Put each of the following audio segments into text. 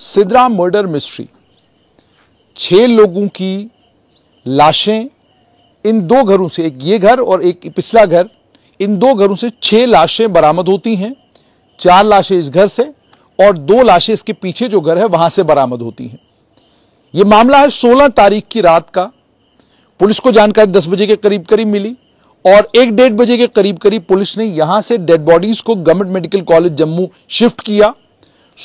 Sidra murder mystery छह लोगों की लाशें इन दो घरों से एक ये घर और एक पिछला घर इन दो घरों से छह लाशें बरामद होती हैं चार लाशें इस घर से और दो लाशें इसके पीछे जो घर है वहां से बरामद होती हैं यह मामला है 16 तारीख की रात का पुलिस को जानकारी 10 बजे के करीब करीब मिली और एक डेढ़ बजे के करीब करीब पुलिस ने यहां से डेड बॉडीज को government medical college Jammu shift किया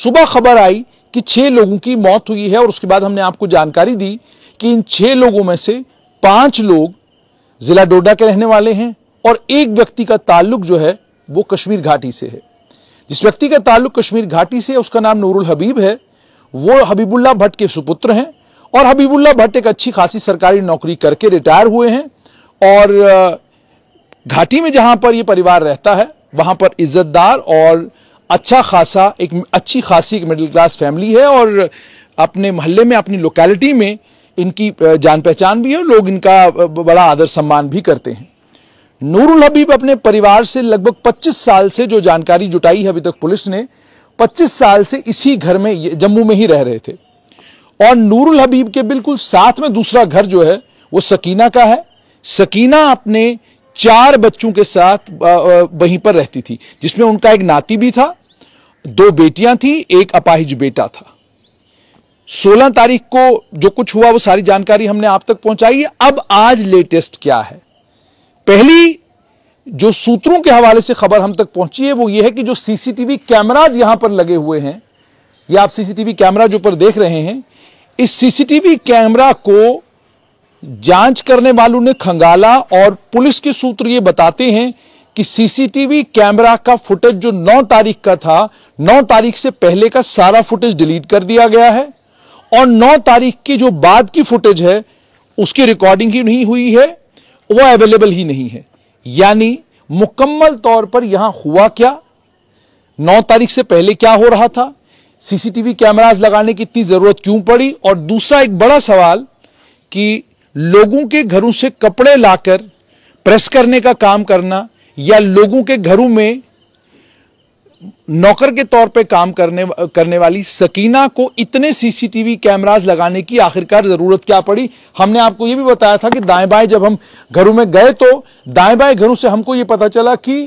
सुबह खबर आई कि छह लोगों की मौत हुई है और उसके बाद हमने आपको जानकारी दी कि इन छह लोगों में से पांच लोग जिला डोडा के रहने वाले हैं और एक व्यक्ति का ताल्लुक जो है वो कश्मीर घाटी से है जिस व्यक्ति का ताल्लुक कश्मीर घाटी से है उसका नाम नूरुल हबीब है वो हबीबुल्ला भट्ट के सुपुत्र हैं और हबीबुल्ला भट्ट एक अच्छी खासी सरकारी नौकरी करके रिटायर हुए हैं और घाटी में जहां पर ये परिवार रहता है वहां पर इज्जतदार और अच्छा खासा एक अच्छी खासी एक मिडिल क्लास फैमिली है और अपने मोहल्ले में अपनी लोकेलिटी में इनकी जान पहचान भी है लोग इनका बड़ा आदर सम्मान भी करते हैं नूरुल हबीब अपने परिवार से लगभग 25 साल से जो जानकारी जुटाई है अभी तक पुलिस ने 25 साल से इसी घर में जम्मू में ही रह रहे थे और नूरुल हबीब के बिल्कुल साथ में दूसरा घर जो है वो सकीना का है सकीना अपने चार बच्चों के साथ वहीं पर रहती थी जिसमें उनका एक नाती भी था दो बेटियां थी एक अपाहिज बेटा था 16 तारीख को जो कुछ हुआ वो सारी जानकारी हमने आप तक पहुंचाई अब आज लेटेस्ट क्या है पहली जो सूत्रों के हवाले से खबर हम तक पहुंची है वो ये है कि जो सीसीटीवी कैमराज यहां पर लगे हुए हैं या आप सीसीटीवी कैमरा जो पर देख रहे हैं इस सीसीटीवी कैमरा को जांच करने वालों ने खंगाला और पुलिस के सूत्र ये बताते हैं कि सीसीटीवी कैमरा का फुटेज जो 9 तारीख का था नौ तारीख से पहले का सारा फुटेज डिलीट कर दिया गया है और नौ तारीख की जो बाद की फुटेज है उसकी रिकॉर्डिंग ही नहीं हुई है वो अवेलेबल ही नहीं है यानी मुकम्मल तौर पर यहां हुआ क्या नौ तारीख से पहले क्या हो रहा था सीसीटीवी कैमराज लगाने की इतनी जरूरत क्यों पड़ी और दूसरा एक बड़ा सवाल कि लोगों के घरों से कपड़े लाकर प्रेस करने का काम करना या लोगों के घरों में नौकर के तौर पे काम करने करने वाली सकीना को इतने सीसीटीवी कैमराज लगाने की आखिरकार जरूरत क्या पड़ी हमने आपको ये भी बताया था कि दाएं बाएं जब हम घरों में गए तो दाएं बाएं घरों से हमको ये पता चला कि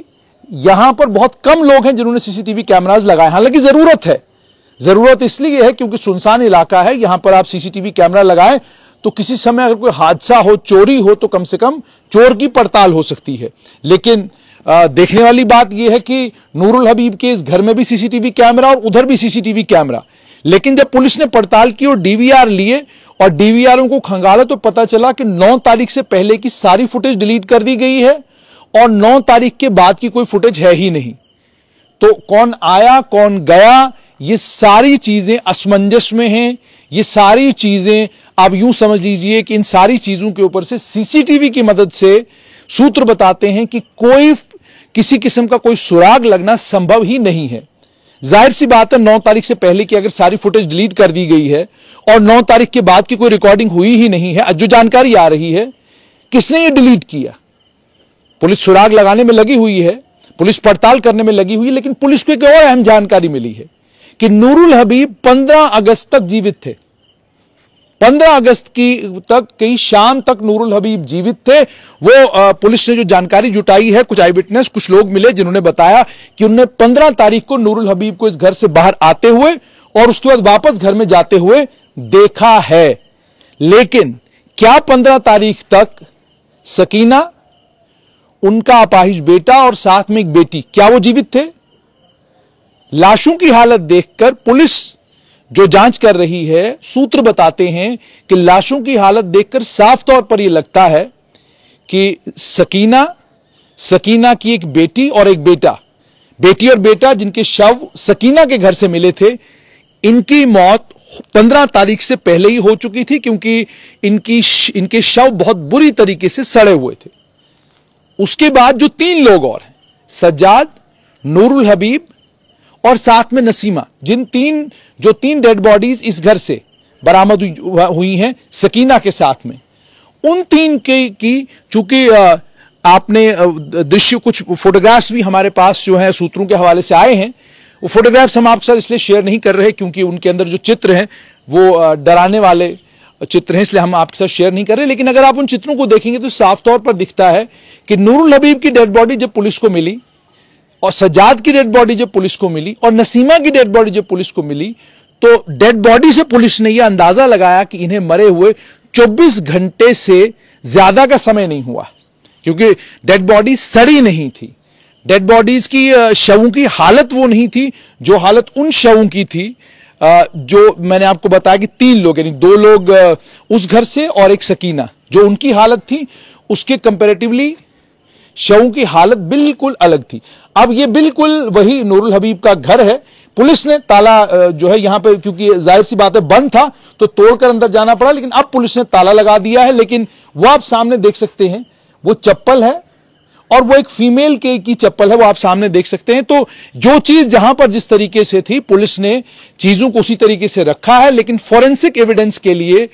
यहां पर बहुत कम लोग हैं जिन्होंने सीसीटीवी कैमराज लगाए हालांकि जरूरत है जरूरत इसलिए है क्योंकि सुनसान इलाका है यहां पर आप सीसीटीवी कैमरा लगाए तो किसी समय अगर कोई हादसा हो चोरी हो तो कम से कम चोर की पड़ताल हो सकती है लेकिन देखने वाली बात यह है कि नूरुल हबीब के इस घर में भी सीसीटीवी कैमरा और उधर भी सीसीटीवी कैमरा लेकिन जब पुलिस ने पड़ताल की और डीवीआर लिए और डीवीआर को खंगाला तो पता चला कि 9 तारीख से पहले की सारी फुटेज डिलीट कर दी गई है और 9 तारीख के बाद की कोई फुटेज है ही नहीं तो कौन आया कौन गया ये सारी चीजें असमंजस में हैं ये सारी चीजें आप यूं समझ लीजिए कि इन सारी चीजों के ऊपर से सीसीटीवी की मदद से सूत्र बताते हैं कि कोई किसी किस्म का कोई सुराग लगना संभव ही नहीं है जाहिर सी बात है नौ तारीख से पहले की अगर सारी फुटेज डिलीट कर दी गई है और नौ तारीख के बाद की कोई रिकॉर्डिंग हुई ही नहीं है जो जानकारी आ रही है किसने ये डिलीट किया पुलिस सुराग लगाने में लगी हुई है पुलिस पड़ताल करने में लगी हुई है लेकिन पुलिस को एक और अहम जानकारी मिली है कि नूरुल हबीब 15 अगस्त तक जीवित थे पंद्रह अगस्त की तक की शाम तक नूरुल हबीब जीवित थे वो पुलिस ने जो जानकारी जुटाई है कुछ आई विटनेस कुछ लोग मिले जिन्होंने बताया कि उन्हें पंद्रह तारीख को नूरुल हबीब को इस घर से बाहर आते हुए और उसके बाद वापस घर में जाते हुए देखा है लेकिन क्या पंद्रह तारीख तक सकीना उनका अपाहिज बेटा और साथ में एक बेटी क्या वो जीवित थे लाशों की हालत देखकर पुलिस जो जांच कर रही है सूत्र बताते हैं कि लाशों की हालत देखकर साफ तौर पर यह लगता है कि सकीना सकीना की एक बेटी और एक बेटा बेटी और बेटा जिनके शव सकीना के घर से मिले थे इनकी मौत 15 तारीख से पहले ही हो चुकी थी क्योंकि इनकी इनके शव बहुत बुरी तरीके से सड़े हुए थे उसके बाद जो तीन लोग और हैं सज्जाद नूरुल हबीब और साथ में नसीमा जिन तीन जो तीन डेड बॉडीज इस घर से बरामद हुई हैं सकीना के साथ में उन तीन के की चूंकि आपने दृश्य कुछ फोटोग्राफ्स भी हमारे पास जो है सूत्रों के हवाले से आए हैं वो फोटोग्राफ्स हम आपके साथ इसलिए शेयर नहीं कर रहे क्योंकि उनके अंदर जो चित्र हैं वो डराने वाले चित्र हैं इसलिए हम आपके साथ शेयर नहीं कर रहे लेकिन अगर आप उन चित्रों को देखेंगे तो साफ तौर पर दिखता है कि नूरुल हबीब की डेड बॉडी जब पुलिस को मिली और सजाद की डेड बॉडी जब पुलिस को मिली और नसीमा की डेड बॉडी जब पुलिस को मिली तो डेड बॉडी से पुलिस ने यह अंदाजा लगाया कि इन्हें मरे हुए 24 घंटे से ज्यादा का समय नहीं हुआ क्योंकि डेड बॉडी सड़ी नहीं थी डेड बॉडीज की शवों की हालत वो नहीं थी जो हालत उन शवों की थी जो मैंने आपको बताया कि तीन लोग यानी दो लोग उस घर से और एक सकीना जो उनकी हालत थी उसके कंपेरेटिवली शवों की हालत बिल्कुल अलग थी अब ये बिल्कुल वही नूरुल हबीब का घर है पुलिस ने ताला जो है यहां पे क्योंकि जाहिर सी बात है बंद था तो तोड़कर अंदर जाना पड़ा लेकिन अब पुलिस ने ताला लगा दिया है लेकिन वो आप सामने देख सकते हैं वो चप्पल है और वो एक फीमेल के की चप्पल है वो आप सामने देख सकते हैं तो जो चीज जहां पर जिस तरीके से थी पुलिस ने चीजों को उसी तरीके से रखा है लेकिन फॉरेंसिक एविडेंस के लिए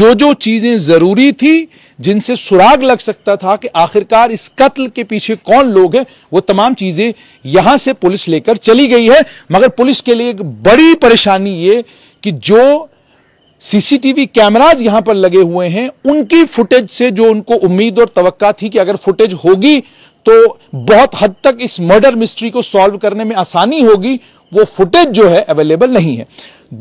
जो जो चीजें जरूरी थी जिनसे सुराग लग सकता था कि आखिरकार इस कत्ल के पीछे कौन लोग हैं वो तमाम चीजें यहां से पुलिस लेकर चली गई है मगर पुलिस के लिए एक बड़ी परेशानी ये कि जो सीसीटीवी कैमराज यहां पर लगे हुए हैं उनकी फुटेज से जो उनको उम्मीद और तवक्का थी कि अगर फुटेज होगी तो बहुत हद तक इस मर्डर मिस्ट्री को सॉल्व करने में आसानी होगी वो फुटेज जो है अवेलेबल नहीं है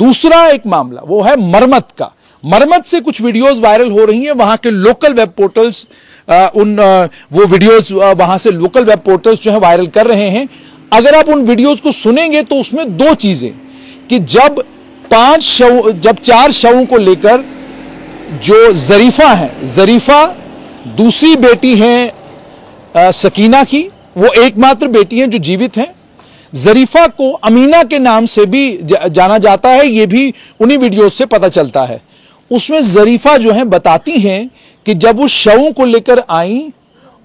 दूसरा एक मामला वो है मरमत का मरम्मत से कुछ वीडियोस वायरल हो रही हैं वहां के लोकल वेब पोर्टल्स उन आ, वो वीडियोस वहां से लोकल वेब पोर्टल्स जो है वायरल कर रहे हैं अगर आप उन वीडियोस को सुनेंगे तो उसमें दो चीजें कि जब पांच शव जब चार शवों को लेकर जो जरीफा है जरीफा दूसरी बेटी है सकीना की वो एकमात्र बेटी है जो जीवित है जरीफा को अमीना के नाम से भी जाना जाता है ये भी उन्हीं वीडियोस से पता चलता है उसमें जरीफा जो है बताती हैं कि जब वो शवों को लेकर आई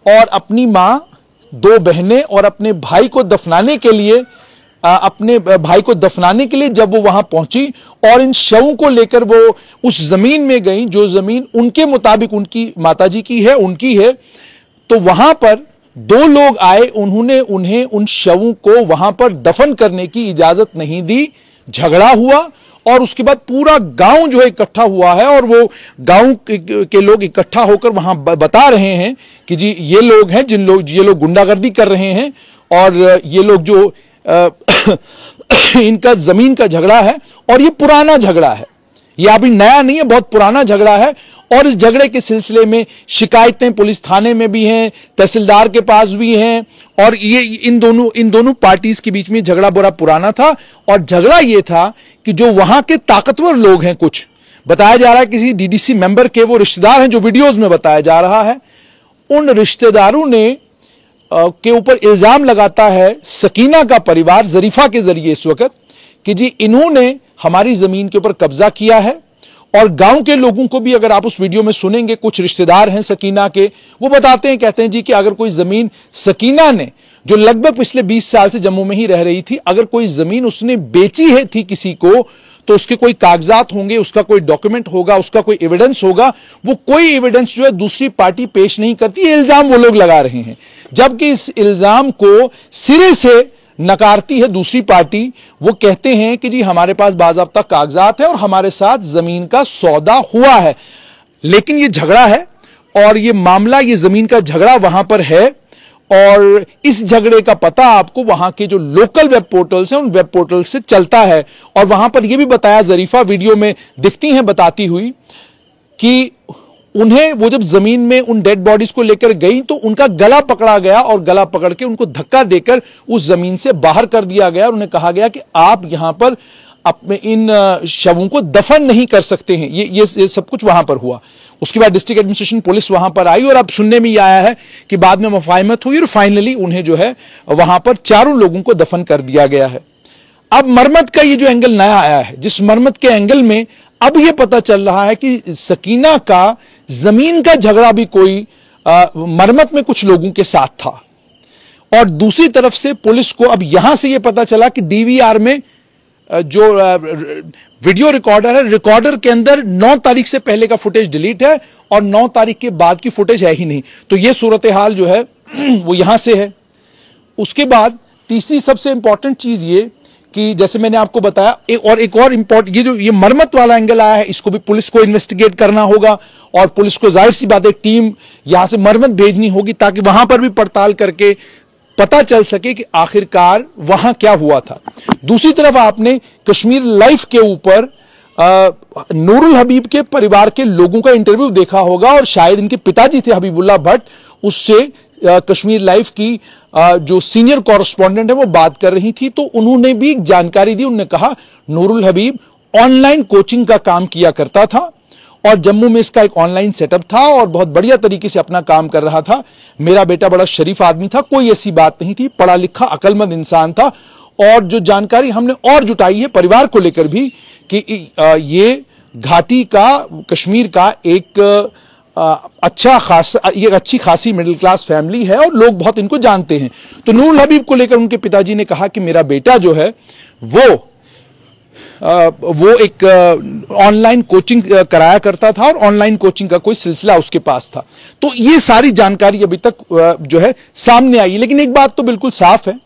और अपनी माँ दो बहनें और अपने भाई को दफनाने के लिए अपने भाई को दफनाने के लिए जब वो वहां पहुंची और इन शवों को लेकर वो उस जमीन में गई जो जमीन उनके मुताबिक उनकी माताजी की है उनकी है तो वहां पर दो लोग आए उन्होंने उन्हें उन शवों को वहां पर दफन करने की इजाजत नहीं दी झगड़ा हुआ और उसके बाद पूरा गांव जो है इकट्ठा हुआ है और वो गांव के लोग इकट्ठा होकर वहां बता रहे हैं कि जी ये लोग हैं जिन लोग ये लोग गुंडागर्दी कर रहे हैं और ये लोग जो इनका ज़मीन का झगड़ा है और ये पुराना झगड़ा है यह अभी नया नहीं है बहुत पुराना झगड़ा है और इस झगड़े के सिलसिले में शिकायतें पुलिस थाने में भी हैं तहसीलदार के पास भी हैं और ये इन दोनों इन दोनों पार्टीज के बीच में झगड़ा बुरा पुराना था और झगड़ा ये था कि जो वहां के ताकतवर लोग हैं कुछ बताया जा रहा है किसी डीडीसी मेंबर के वो रिश्तेदार हैं जो वीडियोज में बताया जा रहा है उन रिश्तेदारों ने आ, के ऊपर इल्जाम लगाता है सकीना का परिवार जरीफा के जरिए इस वक्त कि जी इन्होंने हमारी जमीन के ऊपर कब्जा किया है और गांव के लोगों को भी अगर आप उस वीडियो में सुनेंगे कुछ रिश्तेदार हैं सकीना के वो बताते हैं कहते हैं जी कि अगर कोई जमीन सकीना ने जो लगभग पिछले 20 साल से जम्मू में ही रह रही थी अगर कोई जमीन उसने बेची है थी किसी को तो उसके कोई कागजात होंगे उसका कोई डॉक्यूमेंट होगा उसका कोई एविडेंस होगा वो कोई एविडेंस जो है दूसरी पार्टी पेश नहीं करती इल्जाम वो लोग लगा रहे हैं जबकि इस इल्जाम को सिरे से नकारती है दूसरी पार्टी वो कहते हैं कि जी हमारे पास बाजाबता कागजात है और हमारे साथ जमीन का सौदा हुआ है लेकिन ये झगड़ा है और ये मामला ये जमीन का झगड़ा वहां पर है और इस झगड़े का पता आपको वहां के जो लोकल वेब पोर्टल्स हैं उन वेब पोर्टल से चलता है और वहां पर यह भी बताया जरीफा वीडियो में दिखती हैं बताती हुई कि उन्हें वो जब जमीन में उन डेड बॉडीज को लेकर गई तो उनका गला पकड़ा गया और गला पकड़ के उनको धक्का देकर उस जमीन से बाहर कर दिया गया और उन्हें कहा गया कि आप यहां पर अपने इन शवों को दफन नहीं कर सकते हैं ये ये, ये सब कुछ वहां पर हुआ उसके बाद डिस्ट्रिक्ट एडमिनिस्ट्रेशन पुलिस वहां पर आई और अब सुनने में ये आया है कि बाद में मुफाहमत हुई और फाइनली उन्हें जो है वहां पर चारों लोगों को दफन कर दिया गया है अब मरमत का ये जो एंगल नया आया है जिस मरमत के एंगल में अब यह पता चल रहा है कि सकीना का ज़मीन का झगड़ा भी कोई मरमत में कुछ लोगों के साथ था और दूसरी तरफ से पुलिस को अब यहां से यह पता चला कि डीवीआर में जो वीडियो रिकॉर्डर है रिकॉर्डर के अंदर 9 तारीख से पहले का फुटेज डिलीट है और 9 तारीख के बाद की फुटेज है ही नहीं तो यह सूरत हाल जो है वो यहां से है उसके बाद तीसरी सबसे इंपॉर्टेंट चीज ये कि जैसे मैंने आपको बताया एक और एक और इम्पोर्टेंट ये जो ये मरम्मत वाला एंगल आया है इसको भी पुलिस को इन्वेस्टिगेट करना होगा और पुलिस को जाहिर सी बात है टीम यहां से मरम्मत भेजनी होगी ताकि वहां पर भी पड़ताल करके पता चल सके कि आखिरकार वहां क्या हुआ था दूसरी तरफ आपने कश्मीर लाइफ के ऊपर नूरुल हबीब के परिवार के लोगों का इंटरव्यू देखा होगा और शायद इनके पिताजी थे हबीबुल्ला भट्ट उससे कश्मीर लाइफ की जो सीनियर कॉरस्पॉन्डेंट है वो बात कर रही थी तो उन्होंने भी जानकारी दी उन्होंने कहा नूरुल हबीब ऑनलाइन कोचिंग का काम किया करता था और जम्मू में इसका एक ऑनलाइन सेटअप था और बहुत बढ़िया तरीके से अपना काम कर रहा था मेरा बेटा बड़ा शरीफ आदमी था कोई ऐसी बात नहीं थी पढ़ा लिखा अकलमंद इंसान था और जो जानकारी हमने और जुटाई है परिवार को लेकर भी कि ये घाटी का कश्मीर का एक अच्छा खास ये अच्छी खासी मिडिल क्लास फैमिली है और लोग बहुत इनको जानते हैं तो नूर हबीब को लेकर उनके पिताजी ने कहा कि मेरा बेटा जो है वो आ, वो एक ऑनलाइन कोचिंग कराया करता था और ऑनलाइन कोचिंग का कोई सिलसिला उसके पास था तो ये सारी जानकारी अभी तक आ, जो है सामने आई लेकिन एक बात तो बिल्कुल साफ है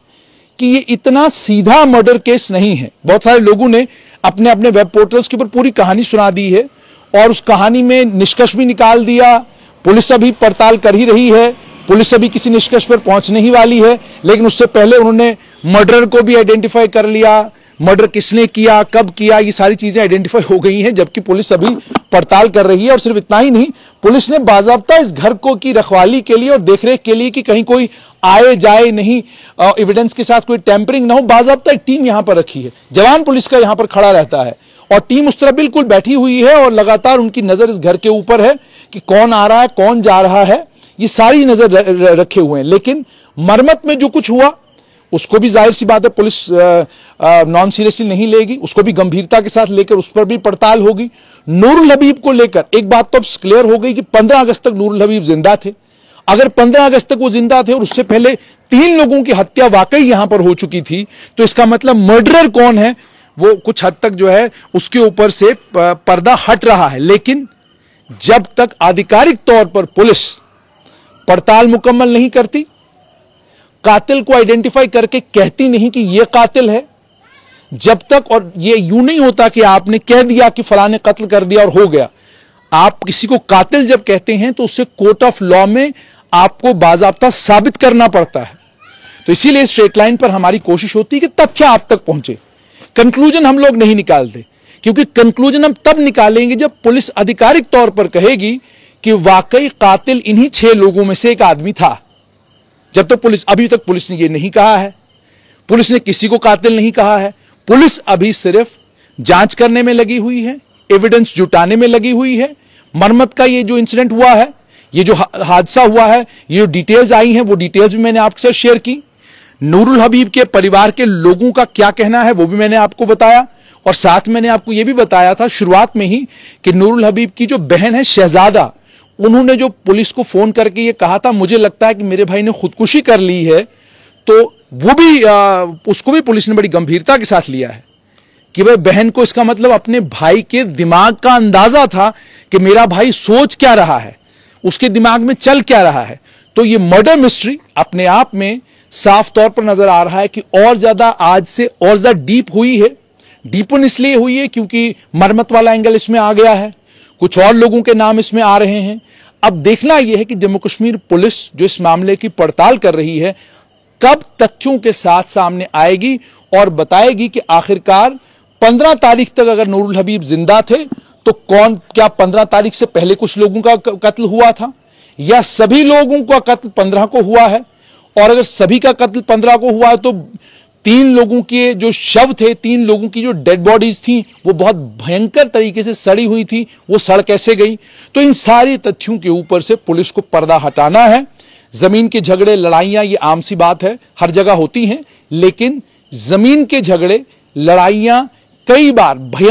कि ये इतना सीधा मर्डर केस नहीं है बहुत सारे लोगों ने अपने अपने वेब पोर्टल्स के ऊपर पूरी कहानी सुना दी है और उस कहानी में निष्कर्ष भी निकाल दिया पुलिस अभी पड़ताल कर ही रही है पुलिस अभी किसी निष्कर्ष पर पहुंचने ही वाली है लेकिन उससे पहले उन्होंने मर्डर को भी आइडेंटिफाई कर लिया मर्डर किसने किया कब किया ये सारी चीजें आइडेंटिफाई हो गई हैं जबकि पुलिस अभी पड़ताल कर रही है और सिर्फ इतना ही नहीं पुलिस ने बाजाबता इस घर को की रखवाली के लिए और देखरेख के लिए कि कहीं कोई आए जाए नहीं एविडेंस के साथ कोई टैंपरिंग ना हो बाजाबता एक टीम यहां पर रखी है जवान पुलिस का यहां पर खड़ा रहता है और टीम उस तरह बिल्कुल बैठी हुई है और लगातार उनकी नज़र इस घर के ऊपर है कि कौन आ रहा है कौन जा रहा है ये सारी नज़र रखे हुए हैं लेकिन मरमत में जो कुछ हुआ उसको भी जाहिर सी बात है पुलिस नॉन सीरियसली नहीं लेगी उसको भी गंभीरता के साथ लेकर उस पर भी पड़ताल होगी नूरुल हबीब को लेकर एक बात तो अब क्लियर हो गई कि 15 अगस्त तक नूरुल हबीब जिंदा थे अगर 15 अगस्त तक वो जिंदा थे और उससे पहले तीन लोगों की हत्या वाकई यहां पर हो चुकी थी तो इसका मतलब मर्डरर कौन है वो कुछ हद तक जो है उसके ऊपर से पर्दा हट रहा है लेकिन जब तक आधिकारिक तौर पर पुलिस पड़ताल मुकम्मल नहीं करती कातिल को आइडेंटिफाई करके कहती नहीं कि यह कातिल है जब तक और ये यूं नहीं होता कि आपने कह दिया कि फलाने कत्ल कर दिया और हो गया आप किसी को कातिल जब कहते हैं तो उसे कोर्ट ऑफ लॉ में आपको बाजाबता साबित करना पड़ता है तो इसीलिए स्ट्रेट लाइन पर हमारी कोशिश होती है कि तथ्य आप तक पहुंचे कंक्लूजन हम लोग नहीं निकालते क्योंकि कंक्लूजन हम तब निकालेंगे जब पुलिस आधिकारिक तौर पर कहेगी कि वाकई कातिल इन्हीं छह लोगों में से एक आदमी था जब तक तो पुलिस अभी तक पुलिस ने यह नहीं कहा है पुलिस ने किसी को कातिल नहीं कहा है पुलिस अभी सिर्फ जांच करने में लगी हुई है एविडेंस जुटाने में लगी हुई है मरम्मत का यह जो इंसिडेंट हुआ है ये जो हादसा हुआ है ये जो डिटेल्स आई हैं वो डिटेल्स भी मैंने आपके साथ शेयर की नूरुल हबीब के परिवार के लोगों का क्या कहना है वो भी मैंने आपको बताया और साथ मैंने आपको यह भी बताया था शुरुआत में ही कि नूरुल हबीब की जो बहन है शहजादा उन्होंने जो पुलिस को फोन करके ये कहा था मुझे लगता है कि मेरे भाई ने खुदकुशी कर ली है तो वो भी आ, उसको भी पुलिस ने बड़ी गंभीरता के साथ लिया है कि भाई बहन को इसका मतलब अपने भाई के दिमाग का अंदाजा था कि मेरा भाई सोच क्या रहा है उसके दिमाग में चल क्या रहा है तो ये मर्डर मिस्ट्री अपने आप में साफ तौर पर नजर आ रहा है कि और ज्यादा आज से और ज्यादा डीप हुई है डीपन इसलिए हुई है क्योंकि मरम्मत वाला एंगल इसमें आ गया है कुछ और लोगों के नाम इसमें आ रहे हैं अब देखना यह है कि जम्मू कश्मीर पुलिस जो इस मामले की पड़ताल कर रही है कब तथ्यों के साथ सामने आएगी और बताएगी कि आखिरकार 15 तारीख तक अगर नूरुल हबीब जिंदा थे तो कौन क्या 15 तारीख से पहले कुछ लोगों का कत्ल हुआ था या सभी लोगों का कत्ल 15 को हुआ है और अगर सभी का कत्ल पंद्रह को हुआ है तो तीन लोगों के जो शव थे तीन लोगों की जो डेड बॉडीज थी वो बहुत भयंकर तरीके से सड़ी हुई थी वो सड़ कैसे गई तो इन सारे तथ्यों के ऊपर से पुलिस को पर्दा हटाना है जमीन के झगड़े लड़ाइयां ये आम सी बात है हर जगह होती हैं लेकिन जमीन के झगड़े लड़ाइयां कई बार भय